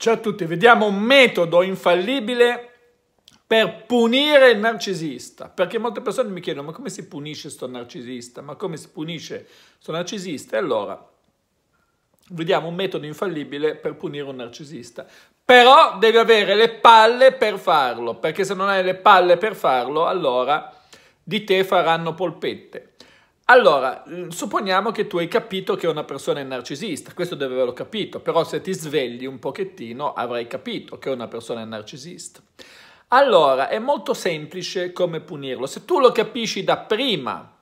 Ciao a tutti, vediamo un metodo infallibile per punire il narcisista, perché molte persone mi chiedono ma come si punisce sto narcisista, ma come si punisce sto narcisista? E allora vediamo un metodo infallibile per punire un narcisista. Però devi avere le palle per farlo, perché se non hai le palle per farlo, allora di te faranno polpette. Allora, mm, supponiamo che tu hai capito che una persona è narcisista, questo deve averlo capito, però se ti svegli un pochettino avrai capito che una persona è narcisista. Allora, è molto semplice come punirlo. Se tu lo capisci da prima,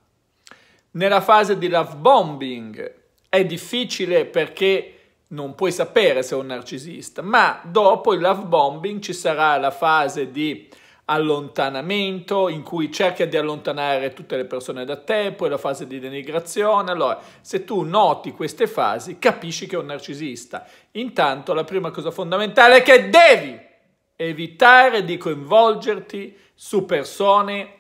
nella fase di love bombing, è difficile perché non puoi sapere se è un narcisista, ma dopo il love bombing ci sarà la fase di allontanamento in cui cerca di allontanare tutte le persone da te, poi la fase di denigrazione. Allora, se tu noti queste fasi, capisci che è un narcisista. Intanto la prima cosa fondamentale è che devi evitare di coinvolgerti su persone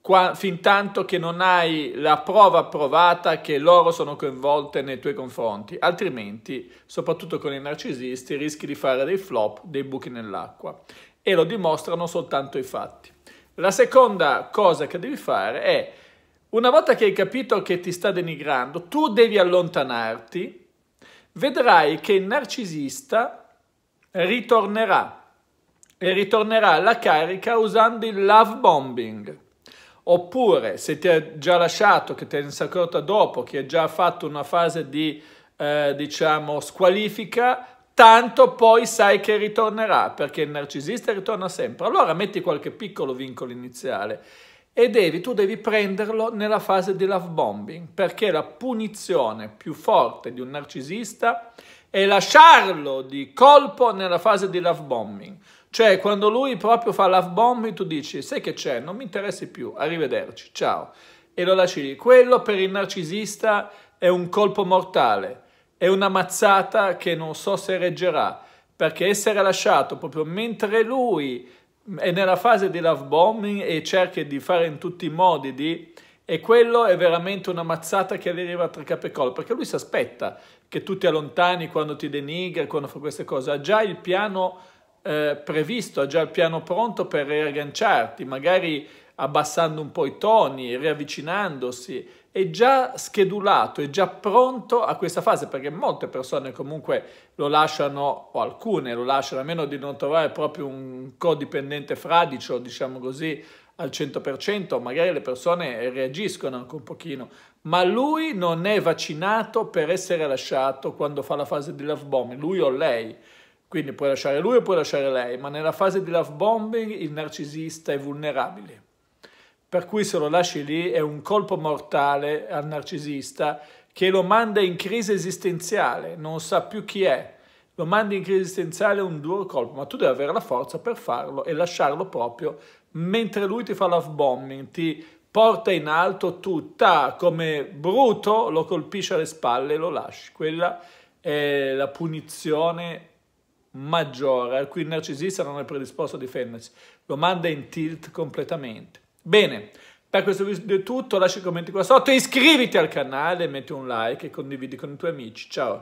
qua, fin tanto che non hai la prova provata che loro sono coinvolte nei tuoi confronti, altrimenti, soprattutto con i narcisisti, rischi di fare dei flop, dei buchi nell'acqua e lo dimostrano soltanto i fatti. La seconda cosa che devi fare è, una volta che hai capito che ti sta denigrando, tu devi allontanarti, vedrai che il narcisista ritornerà e ritornerà alla carica usando il love bombing. Oppure, se ti ha già lasciato, che te ne sei accorta dopo, che hai già fatto una fase di, eh, diciamo, squalifica, tanto poi sai che ritornerà, perché il narcisista ritorna sempre. Allora metti qualche piccolo vincolo iniziale e devi, tu devi prenderlo nella fase di love bombing, perché la punizione più forte di un narcisista è lasciarlo di colpo nella fase di love bombing. Cioè, quando lui proprio fa love bombing, tu dici, sai che c'è, non mi interessi più, arrivederci, ciao. E lo lasci lì. Quello per il narcisista è un colpo mortale è una mazzata che non so se reggerà, perché essere lasciato proprio mentre lui è nella fase di love bombing e cerca di fare in tutti i modi di... E quello è veramente una mazzata che arriva tra capo e collo, perché lui si aspetta che tu ti allontani quando ti denigra, quando fa queste cose. Ha già il piano eh, previsto, ha già il piano pronto per riagganciarti, magari abbassando un po' i toni, riavvicinandosi, è già schedulato, è già pronto a questa fase, perché molte persone comunque lo lasciano, o alcune lo lasciano, a meno di non trovare proprio un codipendente fradicio, diciamo così, al 100%, magari le persone reagiscono anche un pochino, ma lui non è vaccinato per essere lasciato quando fa la fase di love bombing, lui o lei. Quindi puoi lasciare lui o puoi lasciare lei, ma nella fase di love bombing il narcisista è vulnerabile per cui se lo lasci lì è un colpo mortale al narcisista che lo manda in crisi esistenziale, non sa più chi è, lo manda in crisi esistenziale un duro colpo, ma tu devi avere la forza per farlo e lasciarlo proprio mentre lui ti fa l'off-bombing, ti porta in alto, tu ta, come bruto lo colpisci alle spalle e lo lasci. Quella è la punizione maggiore, a cui il narcisista non è predisposto a difendersi, lo manda in tilt completamente. Bene, per questo video è tutto, lascia i commenti qua sotto, iscriviti al canale, metti un like e condividi con i tuoi amici. Ciao!